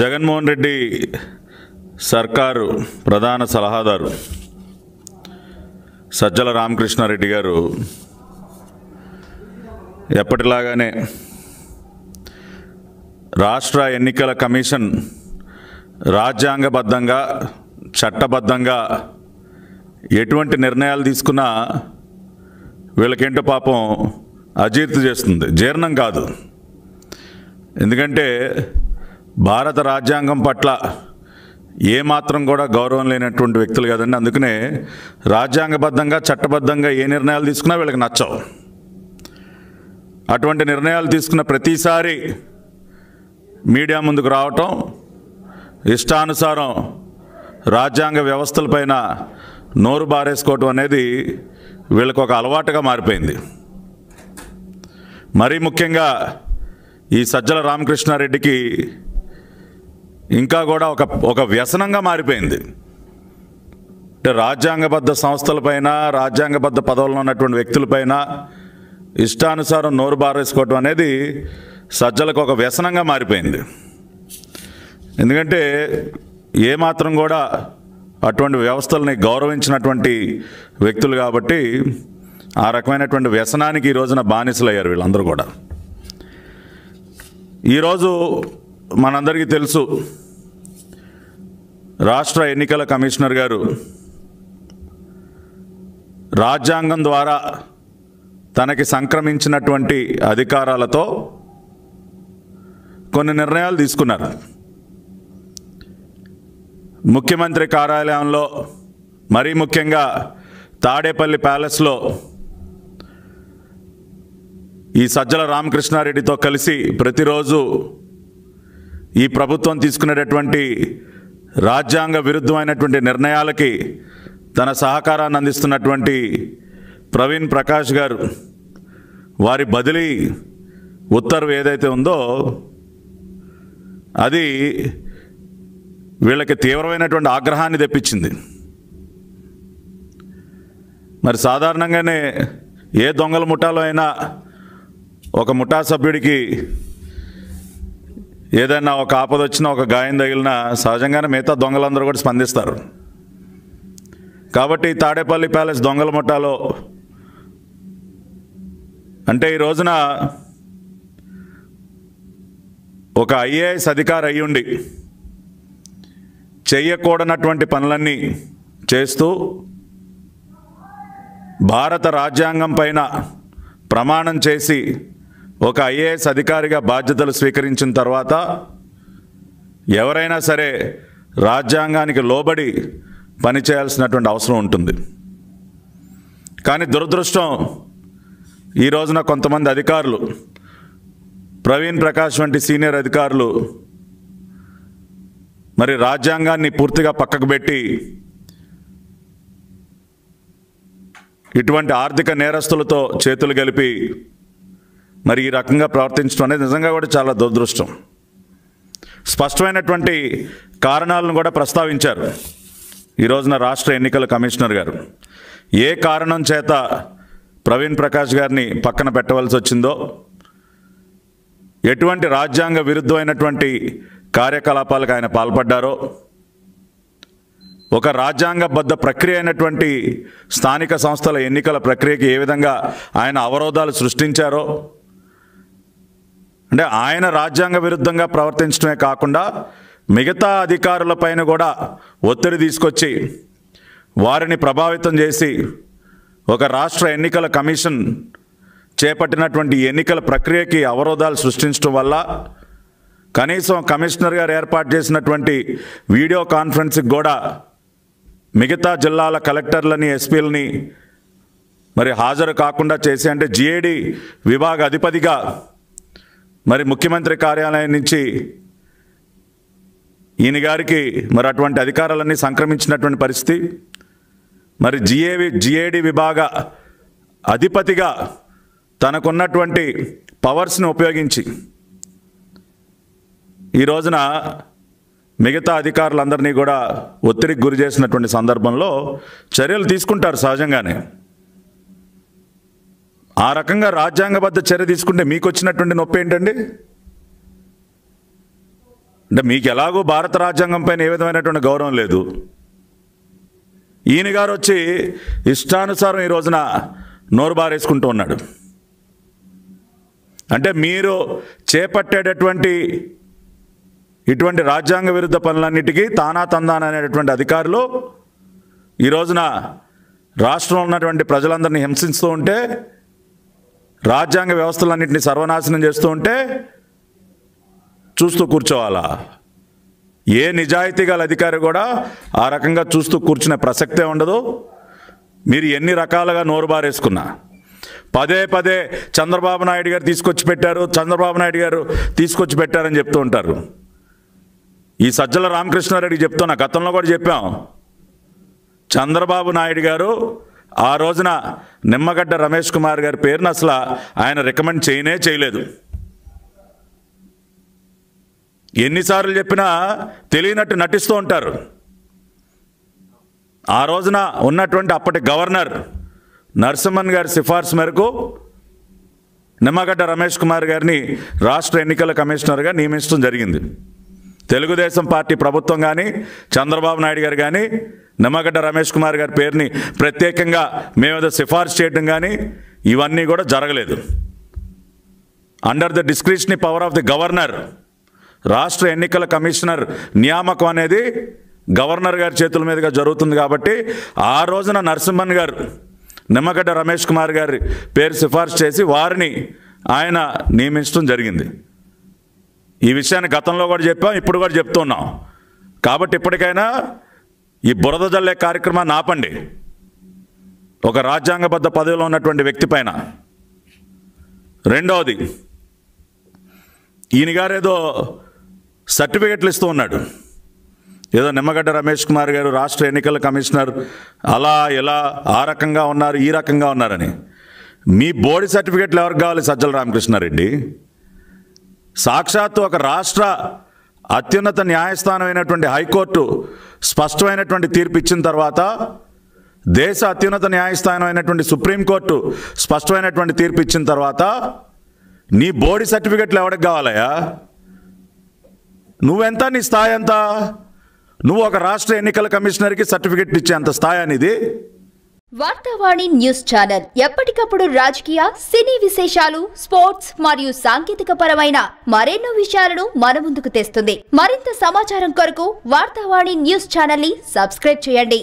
జగన్మోహన్ రెడ్డి సర్కారు ప్రధాన సలహాదారు సజ్జల రామకృష్ణారెడ్డి గారు ఎప్పటిలాగానే రాష్ట్ర ఎన్నికల కమిషన్ రాజ్యాంగబద్ధంగా చట్టబద్ధంగా ఎటువంటి నిర్ణయాలు తీసుకున్నా వీళ్ళకేంటో పాపం అజీర్తి చేస్తుంది జీర్ణం కాదు ఎందుకంటే భారత రాజ్యాంగం పట్ల ఏమాత్రం కూడా గౌరవం లేనటువంటి వ్యక్తులు కదండి అందుకనే రాజ్యాంగబద్ధంగా చట్టబద్ధంగా ఏ నిర్ణయాలు తీసుకున్నా వీళ్ళకి నచ్చవు అటువంటి నిర్ణయాలు తీసుకున్న ప్రతిసారి మీడియా ముందుకు రావటం ఇష్టానుసారం రాజ్యాంగ వ్యవస్థలపైన నోరు బారేసుకోవటం అనేది వీళ్ళకు ఒక అలవాటుగా మారిపోయింది మరీ ముఖ్యంగా ఈ సజ్జల రామకృష్ణారెడ్డికి ఇంకా కూడా ఒక ఒక వ్యసనంగా మారిపోయింది అంటే రాజ్యాంగబద్ధ సంస్థలపైన రాజ్యాంగబద్ధ పదవుల్లో ఉన్నటువంటి వ్యక్తులపైన ఇష్టానుసారం నోరు బారేసుకోవటం అనేది సజ్జలకు ఒక వ్యసనంగా మారిపోయింది ఎందుకంటే ఏమాత్రం కూడా అటువంటి వ్యవస్థల్ని గౌరవించినటువంటి వ్యక్తులు కాబట్టి ఆ రకమైనటువంటి వ్యసనానికి ఈ రోజున బానిసలయ్యారు వీళ్ళందరూ కూడా ఈరోజు మనందరికీ తెలుసు రాష్ట్ర ఎన్నికల కమిషనర్ గారు రాజ్యాంగం ద్వారా తనకి సంక్రమించినటువంటి అధికారాలతో కొన్ని నిర్ణయాలు తీసుకున్నారు ముఖ్యమంత్రి కార్యాలయంలో మరీ ముఖ్యంగా తాడేపల్లి ప్యాలెస్లో ఈ సజ్జల రామకృష్ణారెడ్డితో కలిసి ప్రతిరోజు ఈ ప్రభుత్వం తీసుకునేటటువంటి రాజ్యాంగ విరుద్ధమైనటువంటి నిర్ణయాలకి తన సహకారాన్ని అందిస్తున్నటువంటి ప్రవీణ్ ప్రకాష్ గారు వారి బదిలీ ఉత్తర్వు ఏదైతే ఉందో అది వీళ్ళకి తీవ్రమైనటువంటి ఆగ్రహాన్ని తెప్పించింది మరి సాధారణంగానే ఏ దొంగల ముఠాలో అయినా ఒక ముఠా సభ్యుడికి ఏదైనా ఒక ఆపద వచ్చినా ఒక గాయం తగిలినా సహజంగానే మిగతా దొంగలందరూ కూడా స్పందిస్తారు కాబట్టి తాడేపల్లి ప్యాలెస్ దొంగల ముఠాలో అంటే ఈ రోజున ఒక ఐఏఎస్ అధికారి అయ్యుండి చేయకూడనటువంటి పనులన్నీ చేస్తూ భారత రాజ్యాంగం పైన ప్రమాణం చేసి ఒక ఐఏఎస్ అధికారిగా బాధ్యతలు స్వీకరించిన తర్వాత ఎవరైనా సరే రాజ్యాంగానికి లోబడి పనిచేయాల్సినటువంటి అవసరం ఉంటుంది కానీ దురదృష్టం ఈ రోజున కొంతమంది అధికారులు ప్రవీణ్ ప్రకాష్ వంటి సీనియర్ అధికారులు మరి రాజ్యాంగాన్ని పూర్తిగా పక్కకు పెట్టి ఇటువంటి ఆర్థిక నేరస్తులతో చేతులు గెలిపి మరి ఈ రకంగా ప్రవర్తించడం అనేది నిజంగా కూడా చాలా దురదృష్టం స్పష్టమైనటువంటి కారణాలను కూడా ప్రస్తావించారు ఈ రోజున రాష్ట్ర ఎన్నికల కమిషనర్ గారు ఏ కారణం చేత ప్రవీణ్ ప్రకాష్ గారిని పక్కన పెట్టవలసి వచ్చిందో ఎటువంటి రాజ్యాంగ విరుద్ధమైనటువంటి కార్యకలాపాలకు ఆయన పాల్పడ్డారో ఒక రాజ్యాంగబద్ధ ప్రక్రియ అయినటువంటి స్థానిక సంస్థల ఎన్నికల ప్రక్రియకి ఏ విధంగా ఆయన అవరోధాలు సృష్టించారో అంటే ఆయన రాజ్యాంగ విరుద్ధంగా ప్రవర్తించడమే కాకుండా మిగతా అధికారులపైన కూడా ఒత్తిడి తీసుకొచ్చి వారిని ప్రభావితం చేసి ఒక రాష్ట్ర ఎన్నికల కమిషన్ చేపట్టినటువంటి ఎన్నికల ప్రక్రియకి అవరోధాలు సృష్టించడం వల్ల కనీసం కమిషనర్ గారు ఏర్పాటు చేసినటువంటి వీడియో కాన్ఫరెన్స్కి కూడా మిగతా జిల్లాల కలెక్టర్లని ఎస్పీలని మరి హాజరు కాకుండా చేసి అంటే జిఏడి విభాగ అధిపతిగా మరి ముఖ్యమంత్రి కార్యాలయం నుంచి ఈయన గారికి మరి అటువంటి అధికారాలన్నీ సంక్రమించినటువంటి పరిస్థితి మరి జిఏవి జిఏడి విభాగ అధిపతిగా తనకున్నటువంటి పవర్స్ని ఉపయోగించి ఈ రోజున మిగతా అధికారులందరినీ కూడా ఒత్తిడికి గురి చేసినటువంటి సందర్భంలో చర్యలు తీసుకుంటారు సహజంగానే ఆ రకంగా రాజ్యాంగబద్ధ చర్య తీసుకుంటే మీకు వచ్చినటువంటి నొప్పి ఏంటండి అంటే మీకు ఎలాగో భారత రాజ్యాంగం పైన ఏ విధమైనటువంటి గౌరవం లేదు ఈయన గారు వచ్చి ఇష్టానుసారం ఈ రోజున నోరు బారేసుకుంటూ ఉన్నాడు అంటే మీరు చేపట్టేటటువంటి ఇటువంటి రాజ్యాంగ విరుద్ధ పనులన్నిటికీ తానా తందాన అనేటటువంటి అధికారులు ఈ రోజున రాష్ట్రంలో ఉన్నటువంటి ప్రజలందరినీ హింసిస్తూ ఉంటే రాజ్యాంగ వ్యవస్థలన్నింటినీ సర్వనాశనం చేస్తూ ఉంటే చూస్తూ కూర్చోవాలా ఏ నిజాయితీ గల అధికారి కూడా ఆ రకంగా చూస్తూ కూర్చునే ప్రసక్తే ఉండదు మీరు ఎన్ని రకాలుగా నోరు బారేసుకున్నా పదే పదే చంద్రబాబు నాయుడు గారు తీసుకొచ్చి పెట్టారు చంద్రబాబు నాయుడు గారు తీసుకొచ్చి పెట్టారని చెప్తూ ఉంటారు ఈ సజ్జల రామకృష్ణారెడ్డి చెప్తున్నా గతంలో కూడా చెప్పాం చంద్రబాబు నాయుడు గారు ఆ రోజున నిమ్మగడ్డ రమేష్ కుమార్ గారి పేరును అసలు ఆయన రికమెండ్ చేయనే చేయలేదు ఎన్నిసార్లు చెప్పినా తెలియనట్టు నటిస్తూ ఉంటారు ఆ రోజున ఉన్నటువంటి అప్పటి గవర్నర్ నరసింహన్ గారి సిఫార్సు మేరకు నిమ్మగడ్డ రమేష్ కుమార్ గారిని రాష్ట్ర ఎన్నికల కమిషనర్గా నియమించడం జరిగింది తెలుగుదేశం పార్టీ ప్రభుత్వం కానీ చంద్రబాబు నాయుడు గారు కానీ నిమ్మగడ్డ రమేష్ కుమార్ గారి పేరుని ప్రత్యేకంగా మేమేద సిఫార్సు చేయడం కానీ ఇవన్నీ కూడా జరగలేదు under the description power of the governor రాష్ట్ర ఎన్నికల కమిషనర్ నియామకం అనేది గవర్నర్ గారి చేతుల మీదుగా జరుగుతుంది కాబట్టి ఆ రోజున నరసింహన్ గారు నిమ్మగడ్డ రమేష్ కుమార్ గారి పేరు సిఫార్సు చేసి వారిని ఆయన నియమించడం జరిగింది ఈ విషయాన్ని గతంలో కూడా చెప్పాం ఇప్పుడు కూడా చెప్తున్నాం కాబట్టి ఇప్పటికైనా ఈ బురద జల్లే కార్యక్రమాన్ని ఆపండి ఒక రాజ్యాంగబద్ధ పదవిలో ఉన్నటువంటి వ్యక్తి పైన రెండవది ఈయన గారేదో సర్టిఫికెట్లు ఇస్తూ ఉన్నాడు ఏదో నిమ్మగడ్డ రమేష్ కుమార్ గారు రాష్ట్ర ఎన్నికల కమిషనర్ అలా ఇలా ఆ రకంగా ఉన్నారు ఈ రకంగా ఉన్నారని మీ బోర్డు సర్టిఫికెట్లు ఎవరికి కావాలి సజ్జల రామకృష్ణారెడ్డి సాక్షాత్తు ఒక రాష్ట్ర అత్యున్నత న్యాయస్థానమైనటువంటి హైకోర్టు స్పష్టమైనటువంటి తీర్పు ఇచ్చిన తర్వాత దేశ అత్యున్నత న్యాయస్థానం అయినటువంటి సుప్రీంకోర్టు స్పష్టమైనటువంటి తీర్పు ఇచ్చిన తర్వాత నీ బోర్డు సర్టిఫికెట్లు ఎవరికి కావాలయా నువ్వెంత నీ స్థాయి ఎంత నువ్వు ఒక రాష్ట్ర ఎన్నికల కమిషనర్కి సర్టిఫికెట్ ఇచ్చే అంత స్థాయి అనేది వార్తావాణి న్యూస్ ఛానల్ ఎప్పటికప్పుడు రాజకీయ సినీ విశేషాలు స్పోర్ట్స్ మరియు సాంకేతిక పరమైన మరెన్నో విషయాలను మన ముందుకు తెస్తుంది మరింత సమాచారం కొరకు వార్తావాణి న్యూస్ ఛానల్ ని సబ్స్క్రైబ్ చేయండి